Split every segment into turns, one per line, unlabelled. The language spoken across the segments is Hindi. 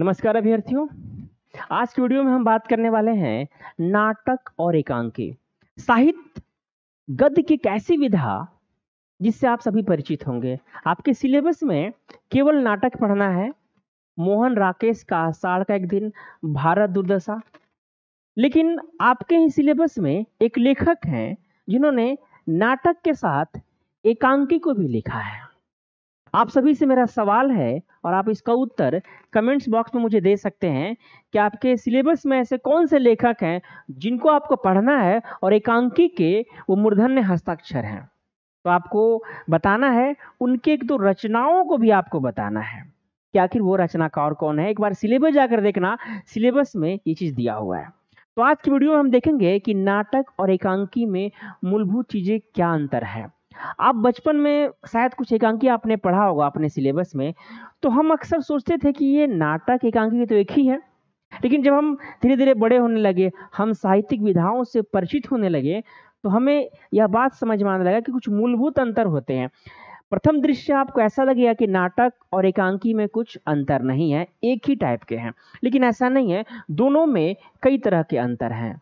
नमस्कार अभ्यर्थियों आज की वीडियो में हम बात करने वाले हैं नाटक और एकांकी साहित्य गद्य की कैसी विधा जिससे आप सभी परिचित होंगे आपके सिलेबस में केवल नाटक पढ़ना है मोहन राकेश का साढ़ का एक दिन भारत दुर्दशा लेकिन आपके ही सिलेबस में एक लेखक हैं जिन्होंने नाटक के साथ एकांकी को भी लिखा है आप सभी से मेरा सवाल है और आप इसका उत्तर कमेंट्स बॉक्स में मुझे दे सकते हैं कि आपके सिलेबस में ऐसे कौन से लेखक हैं जिनको आपको पढ़ना है और एकांकी के वो मूर्धन्य हस्ताक्षर हैं तो आपको बताना है उनके एक दो रचनाओं को भी आपको बताना है कि आखिर वो रचनाकार कौन है एक बार सिलेबस जाकर देखना सिलेबस में ये चीज़ दिया हुआ है तो आज की वीडियो में हम देखेंगे कि नाटक और एकांकी में मूलभूत चीज़ें क्या अंतर है आप बचपन में शायद कुछ एकांकी आपने पढ़ा होगा अपने सिलेबस में तो हम अक्सर सोचते थे कि ये नाटक एकांकी तो एक ही है लेकिन जब हम धीरे धीरे बड़े होने लगे हम साहित्यिक विधाओं से परिचित होने लगे तो हमें यह बात समझ में आने लगा कि कुछ मूलभूत अंतर होते हैं प्रथम दृश्य आपको ऐसा लगेगा कि नाटक और एकांकी में कुछ अंतर नहीं है एक ही टाइप के हैं लेकिन ऐसा नहीं है दोनों में कई तरह के अंतर हैं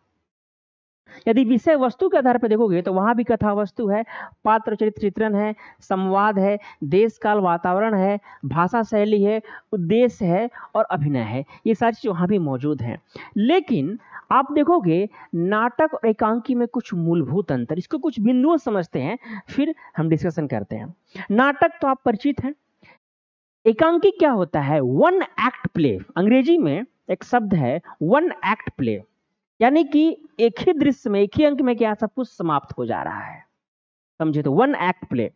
यदि विषय वस्तु के आधार पर देखोगे तो वहाँ भी कथा वस्तु है पात्र चरित्र चित्रण है संवाद है देश काल वातावरण है भाषा शैली है उद्देश्य है और अभिनय है ये सारी चीज़ वहाँ भी मौजूद हैं लेकिन आप देखोगे नाटक और एकांकी में कुछ मूलभूत अंतर इसको कुछ बिंदुओं समझते हैं फिर हम डिस्कशन करते हैं नाटक तो आप परिचित हैं एकांकी क्या होता है वन एक्ट प्ले अंग्रेजी में एक शब्द है वन एक्ट प्ले यानी कि एक ही दृश्य में एक ही अंक में क्या सब कुछ समाप्त हो जा रहा है समझे तो वन एक्ट प्ले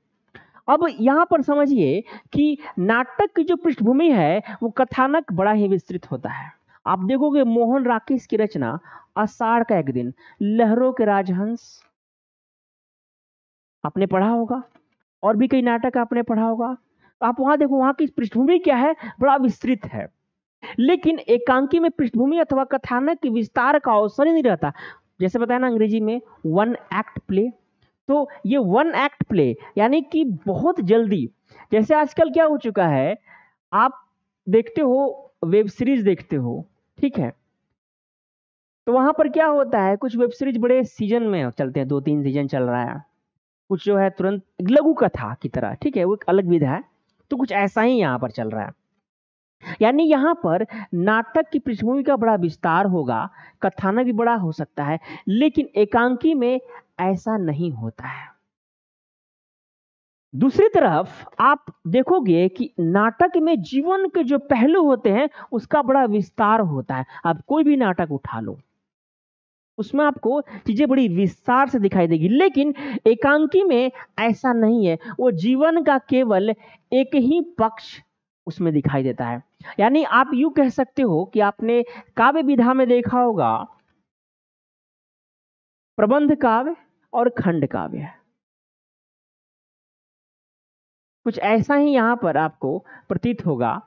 अब यहाँ पर समझिए कि नाटक की जो पृष्ठभूमि है वो कथानक बड़ा ही विस्तृत होता है आप देखोगे मोहन राकेश की रचना अषाढ़ का एक दिन लहरों के राजहंस आपने पढ़ा होगा और भी कई नाटक आपने पढ़ा होगा तो आप वहां देखो वहां की पृष्ठभूमि क्या है बड़ा विस्तृत है लेकिन एकांकी में पृष्ठभूमि अथवा कथानक के विस्तार का अवसर ही नहीं रहता जैसे बताया ना अंग्रेजी में वन एक्ट प्ले तो ये वन एक्ट प्ले यानी कि बहुत जल्दी जैसे आजकल क्या हो चुका है आप देखते हो वेब सीरीज देखते हो ठीक है तो वहां पर क्या होता है कुछ वेब सीरीज बड़े सीजन में चलते हैं दो तीन सीजन चल रहा है कुछ जो है तुरंत लघु कथा की तरह ठीक है वो एक अलग विधा है तो कुछ ऐसा ही यहाँ पर चल रहा है यानी यहाँ पर नाटक की पृष्ठभूमि का बड़ा विस्तार होगा कथानक भी बड़ा हो सकता है लेकिन एकांकी में ऐसा नहीं होता है दूसरी तरफ आप देखोगे कि नाटक में जीवन के जो पहलू होते हैं उसका बड़ा विस्तार होता है आप कोई भी नाटक उठा लो उसमें आपको चीजें बड़ी विस्तार से दिखाई देगी लेकिन एकांकी में ऐसा नहीं है वो जीवन का केवल एक ही पक्ष उसमें दिखाई देता है यानी आप यू कह सकते हो कि आपने काव्य विधा में देखा होगा प्रबंध काव्य और खंड काव्य कुछ ऐसा ही यहां पर आपको प्रतीत होगा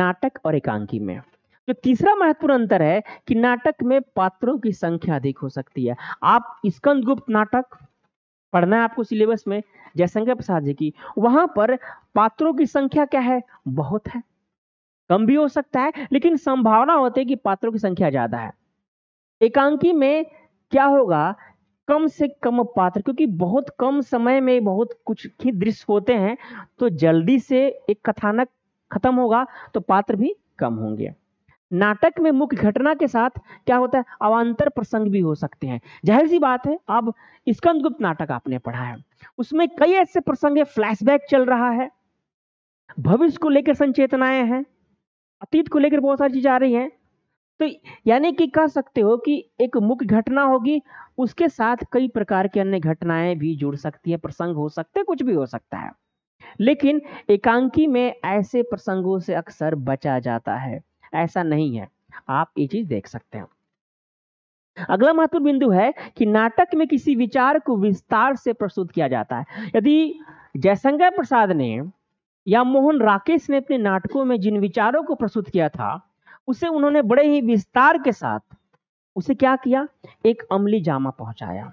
नाटक और एकांकी में जो तीसरा महत्वपूर्ण अंतर है कि नाटक में पात्रों की संख्या अधिक हो सकती है आप स्कंद गुप्त नाटक पढ़ना है आपको सिलेबस में जयशंकर प्रसाद जी की वहां पर पात्रों की संख्या क्या है बहुत है कम भी हो सकता है लेकिन संभावना होती है कि पात्रों की संख्या ज्यादा है एकांकी में क्या होगा कम से कम पात्र क्योंकि बहुत कम समय में बहुत कुछ ही दृश्य होते हैं तो जल्दी से एक कथानक खत्म होगा तो पात्र भी कम होंगे नाटक में मुख्य घटना के साथ क्या होता है अवान्तर प्रसंग भी हो सकते हैं जाहिर सी बात है अब स्कंदगुप्त नाटक आपने पढ़ा है उसमें कई ऐसे प्रसंग है फ्लैशबैक चल रहा है भविष्य को लेकर संचेतनाएं हैं अतीत को लेकर बहुत सारी चीज़ें आ रही हैं तो यानी कि कह सकते हो कि एक मुख्य घटना होगी उसके साथ कई प्रकार की अन्य घटनाएं भी जुड़ सकती है प्रसंग हो सकते हैं कुछ भी हो सकता है लेकिन एकांकी में ऐसे प्रसंगों से अक्सर बचा जाता है ऐसा नहीं है आप ये चीज देख सकते हैं अगला महत्वपूर्ण बिंदु है कि नाटक में किसी विचार को विस्तार से प्रस्तुत किया जाता है यदि जयशंकर प्रसाद ने या मोहन राकेश ने अपने नाटकों में जिन विचारों को प्रस्तुत किया था उसे उन्होंने बड़े ही विस्तार के साथ उसे क्या किया एक अमली जामा पहुंचाया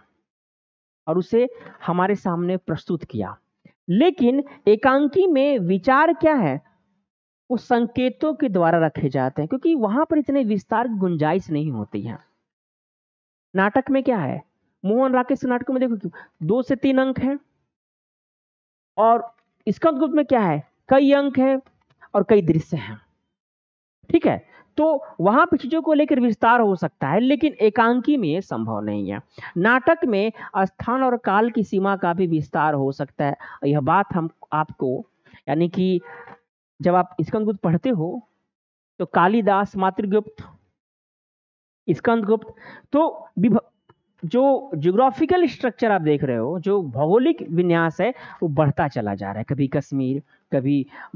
और उसे हमारे सामने प्रस्तुत किया लेकिन एकांकी में विचार क्या है वो संकेतों के द्वारा रखे जाते हैं क्योंकि वहां पर इतने विस्तार की गुंजाइश नहीं होती है नाटक में क्या है मोहन राकेश नाटक में देखो दो से तीन अंक हैं और स्कंद गुप्त में क्या है कई अंक हैं और कई दृश्य हैं ठीक है तो वहां पर चीजों को लेकर विस्तार हो सकता है लेकिन एकांकी में संभव नहीं है नाटक में स्थान और काल की सीमा का भी विस्तार हो सकता है यह बात हम आपको यानी कि जब आप स्कंदगुप्त पढ़ते हो तो कालिदास मातृगुप्त स्कंदगुप्त तो जो जोग्राफिकल स्ट्रक्चर आप देख रहे हो जो भौगोलिक विन्यास है वो बढ़ता चला जा रहा है कभी कश्मीर कभी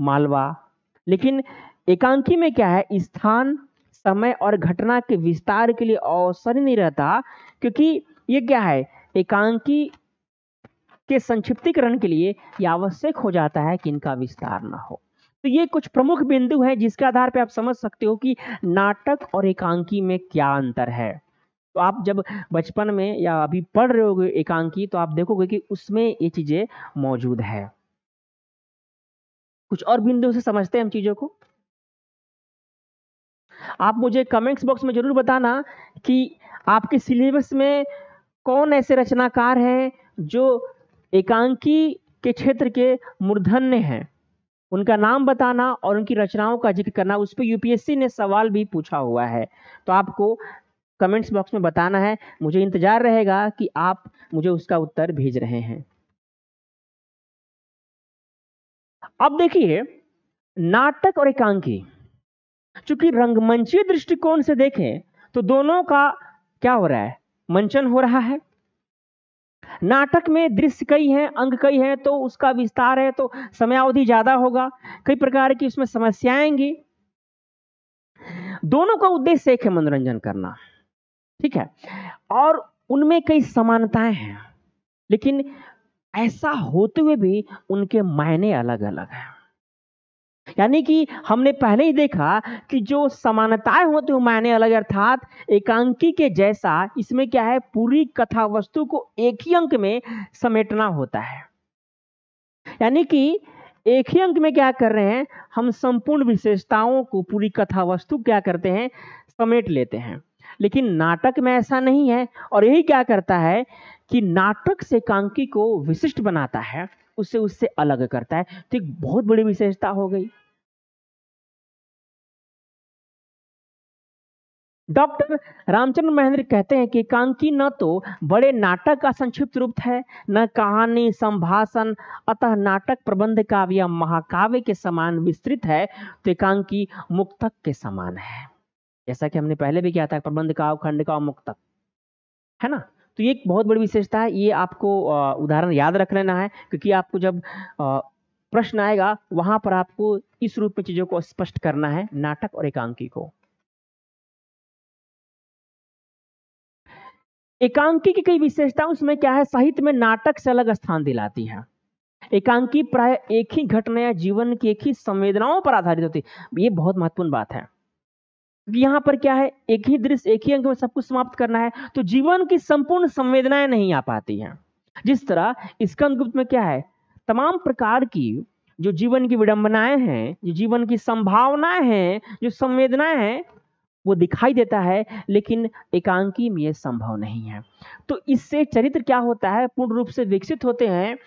मालवा लेकिन एकांकी में क्या है स्थान समय और घटना के विस्तार के लिए अवसर नहीं रहता क्योंकि ये क्या है एकांकी के संक्षिप्तीकरण के लिए यह आवश्यक हो जाता है कि इनका विस्तार ना हो तो ये कुछ प्रमुख बिंदु हैं जिसके आधार पर आप समझ सकते हो कि नाटक और एकांकी में क्या अंतर है तो आप जब बचपन में या अभी पढ़ रहे हो एकांकी तो आप देखोगे कि उसमें ये चीज़ें मौजूद है कुछ और बिंदु से समझते हैं हम चीज़ों को आप मुझे कमेंट्स बॉक्स में ज़रूर बताना कि आपके सिलेबस में कौन ऐसे रचनाकार हैं जो एकांकी के क्षेत्र के मूर्धन्य हैं उनका नाम बताना और उनकी रचनाओं का जिक्र करना उस पर यूपीएससी ने सवाल भी पूछा हुआ है तो आपको कमेंट्स बॉक्स में बताना है मुझे इंतज़ार रहेगा कि आप मुझे उसका उत्तर भेज रहे हैं अब देखिए नाटक और एकांकी चूंकि रंगमंचीय दृष्टिकोण से देखें तो दोनों का क्या हो रहा है मंचन हो रहा है नाटक में दृश्य कई हैं अंग कई हैं तो उसका विस्तार है तो समयावधि ज़्यादा होगा कई प्रकार की उसमें समस्याएं आएंगी दोनों का उद्देश्य एक है मनोरंजन करना ठीक है और उनमें कई समानताएं हैं लेकिन ऐसा होते हुए भी उनके मायने अलग अलग हैं यानी कि हमने पहले ही देखा कि जो समानताएं होती मायने अलग अर्थात एकांकी के जैसा इसमें क्या है पूरी कथा वस्तु को एक ही अंक में समेटना होता है यानी कि एक ही अंक में क्या कर रहे हैं हम संपूर्ण विशेषताओं को पूरी कथा वस्तु क्या करते हैं समेट लेते हैं लेकिन नाटक में ऐसा नहीं है और यही क्या करता है कि नाटक से एकांकी को विशिष्ट बनाता है उससे उससे अलग करता है तो एक बहुत बड़ी विशेषता हो गई डॉक्टर रामचंद्र महेंद्र कहते हैं कि कांकी न तो बड़े नाटक का संक्षिप्त रूप है न कहानी संभाषण अतः नाटक प्रबंध काव्य महाकाव्य के समान विस्तृत है तो एकांकी मुक्तक के समान है जैसा कि हमने पहले भी किया था प्रबंध काव्य खंड का मुक्तक है ना तो ये एक बहुत बड़ी विशेषता है ये आपको उदाहरण याद रख लेना है क्योंकि आपको जब प्रश्न आएगा वहां पर आपको इस रूप में चीज़ों को स्पष्ट करना है नाटक और एकांकी को एकांकी की कई विशेषता उसमें क्या है साहित्य में नाटक से अलग स्थान दिलाती है एकांकी प्राय एक ही घटना या जीवन की एक ही संवेदनाओं पर आधारित होती है ये बहुत महत्वपूर्ण बात है यहाँ पर क्या है एक ही दृश्य एक ही अंक में सब कुछ समाप्त करना है तो जीवन की संपूर्ण संवेदनाएं नहीं आ पाती हैं जिस तरह स्कंदगुप्त में क्या है तमाम प्रकार की जो जीवन की विडंबनाएं हैं जो जीवन की संभावनाएं हैं जो संवेदनाएं हैं वो दिखाई देता है लेकिन एकांकी में ये संभव नहीं है तो इससे चरित्र क्या होता है पूर्ण रूप से विकसित होते हैं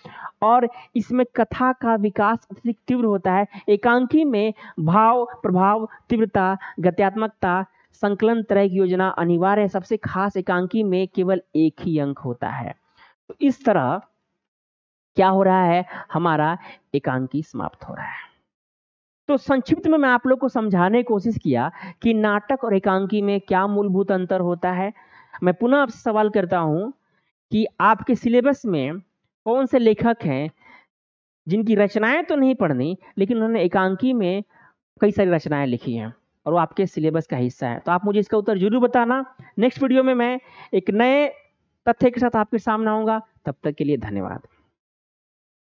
और इसमें कथा का विकास अत्यधिक तीव्र होता है एकांकी में भाव प्रभाव तीव्रता गत्यात्मकता संकलन तरह की योजना अनिवार्य है सबसे खास एकांकी में केवल एक ही अंक होता है तो इस तरह क्या हो रहा है हमारा एकांकी समाप्त हो रहा है तो संक्षिप्त में मैं आप लोग को समझाने की कोशिश किया कि नाटक और एकांकी में क्या मूलभूत अंतर होता है मैं पुनः आपसे सवाल करता हूँ कि आपके सिलेबस में कौन से लेखक हैं जिनकी रचनाएं तो नहीं पढ़नी लेकिन उन्होंने एकांकी में कई सारी रचनाएं लिखी हैं और वो आपके सिलेबस का हिस्सा है तो आप मुझे इसका उत्तर जरूर बताना नेक्स्ट वीडियो में मैं एक नए तथ्य के साथ आपके सामने आऊँगा तब तक के लिए धन्यवाद